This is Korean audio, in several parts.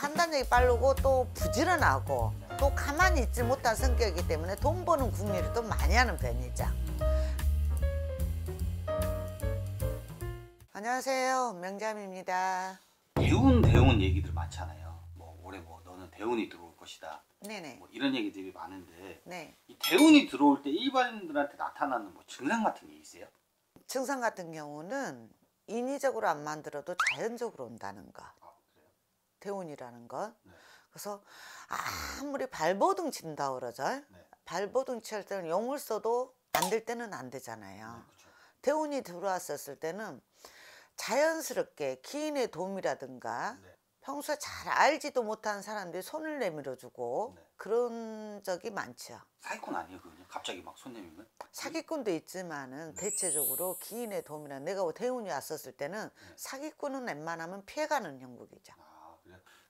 판단력이 빠르고 또 부지런하고 또 가만히 있지 못한 성격이기 때문에 돈 버는 궁리를 또 많이 하는 편이죠. 안녕하세요. 명잠입니다. 배운 대운 얘기들 많잖아요. 뭐 올해 뭐 너는 대운이 들어올 것이다. 네네. 뭐 이런 얘기들이 많은데 네. 이 대운이 들어올 때 일반인들한테 나타나는 뭐 증상 같은 게 있어요? 증상 같은 경우는 인위적으로 안 만들어도 자연적으로 온다는 거. 아, 대운이라는 것. 네. 그래서 아무리 발버둥 친다 그러죠. 네. 발버둥 칠 때는 용을 써도 안 될 때는 안 되잖아요. 대운이 네, 그렇죠. 들어왔었을 때는 자연스럽게 기인의 도움이라든가 네. 평소에 잘 알지도 못한 사람들이 손을 내밀어주고 네. 그런 적이 많죠. 사기꾼 아니에요, 그냥 갑자기 막 손 내밀면? 사기꾼도 있지만은 네. 대체적으로 기인의 도움이라 내가 대운이 뭐 왔었을 때는 네. 사기꾼은 웬만하면 피해가는 형국이죠. 아.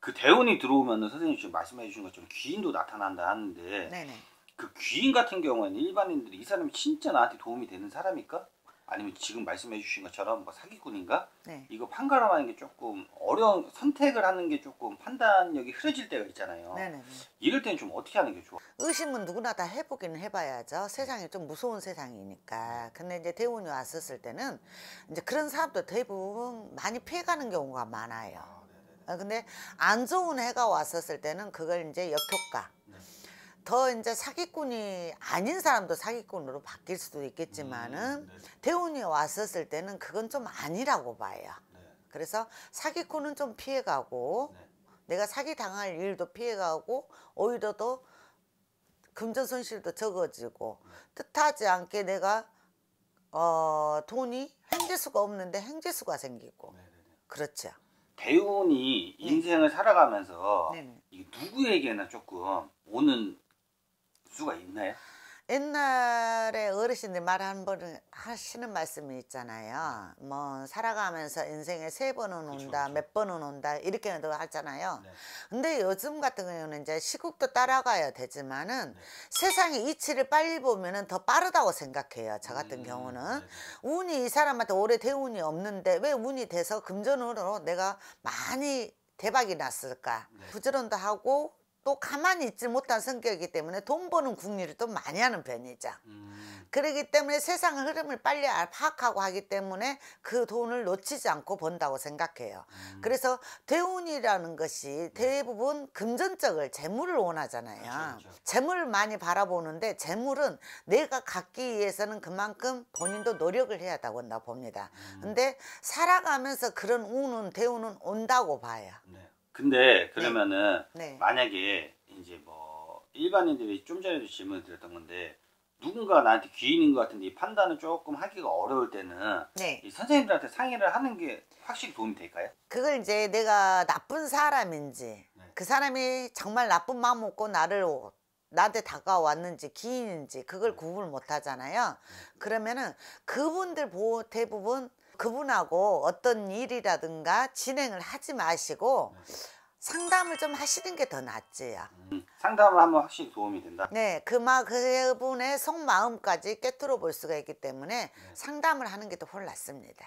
그 대운이 들어오면은 선생님 지금 말씀해 주신 것처럼 귀인도 나타난다 하는데 네네. 그 귀인 같은 경우에는 일반인들이 이 사람이 진짜 나한테 도움이 되는 사람일까? 아니면 지금 말씀해 주신 것처럼 뭐 사기꾼인가? 네. 이거 판가름하는 게 조금 어려운 선택을 하는 게 조금 판단력이 흐려질 때가 있잖아요. 네네. 이럴 때는 좀 어떻게 하는 게 좋아? 의심은 누구나 다 해보기는 해봐야죠. 네. 세상이 좀 무서운 세상이니까. 네. 근데 이제 대운이 왔었을 때는 이제 그런 사람도 대부분 많이 피해가는 경우가 많아요. 아, 근데 안 좋은 해가 왔었을 때는 그걸 이제 역효과. 네. 더 이제 사기꾼이 아닌 사람도 사기꾼으로 바뀔 수도 있겠지만은 음, 네, 네. 대운이 왔었을 때는 그건 좀 아니라고 봐요. 그래서 사기꾼은 좀 피해가고 내가 사기 당할 일도 피해가고 오히려 더 금전 손실도 적어지고 뜻하지 않게 내가 어 돈이 행재수가 없는데 행재수가 생기고 그렇죠. 대운이 네. 인생을 살아가면서 네, 네 이게 누구에게나 조금 오는 수가 있나요? 옛날에 어르신들 말 한 번 하시는 말씀이 있잖아요. 뭐 살아가면서 인생에 세 번은 온다, 그렇몇 번은 온다 이렇게도 하잖아요. 네. 근데 요즘 같은 경우는 이제 시국도 따라가야 되지만은 네. 세상의 이치를 빨리 보면은 더 빠르다고 생각해요. 저 같은 음, 경우는 네. 네. 운이 이 사람한테 오래 대운이 없는데 왜 운이 돼서 금전으로 내가 많이 대박이 났을까? 네. 부지런도 하고 또 가만히 있지 못한 성격이기 때문에 돈 버는 국리를또 많이 하는 편이죠. 음. 그러기 때문에 세상 흐름을 빨리 파악하고 하기 때문에 그 돈을 놓치지 않고 번다고 생각해요. 음. 그래서 대운이라는 것이 네. 대부분 금전적을 재물을 원하잖아요. 그렇죠, 그렇죠. 재물을 많이 바라보는데 재물은 내가 갖기 위해서는 그만큼 본인도 노력을 해야 다고 봅니다. 음. 근데 살아가면서 그런 운은 대운은 온다고 봐요. 네. 근데 네. 그러면은 네. 네. 만약에 이제 뭐 일반인들이 좀 전에도 질문을 드렸던 건데 누군가 나한테 귀인인 것 같은데 이 판단을 조금 하기가 어려울 때는 네. 이 선생님들한테 상의를 하는 게 확실히 도움이 될까요? 그걸 이제 내가 나쁜 사람인지 네. 그 사람이 정말 나쁜 마음 먹고 나를 나한테 다가왔는지 귀인인지 그걸 네. 구분을 못 하잖아요. 그러면은 그분들 보 대부분 그분하고 어떤 일이라든가 진행을 하지 마시고 상담을 좀 하시는 게 더 낫지요. 음, 상담을 하면 확실히 도움이 된다. 네, 그마 그분의 속마음까지 깨뜨려 볼 수가 있기 때문에 네. 상담을 하는 게 더훨 낫습니다.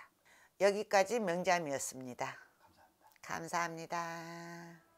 여기까지 명잠이었습니다 감사합니다. 감사합니다.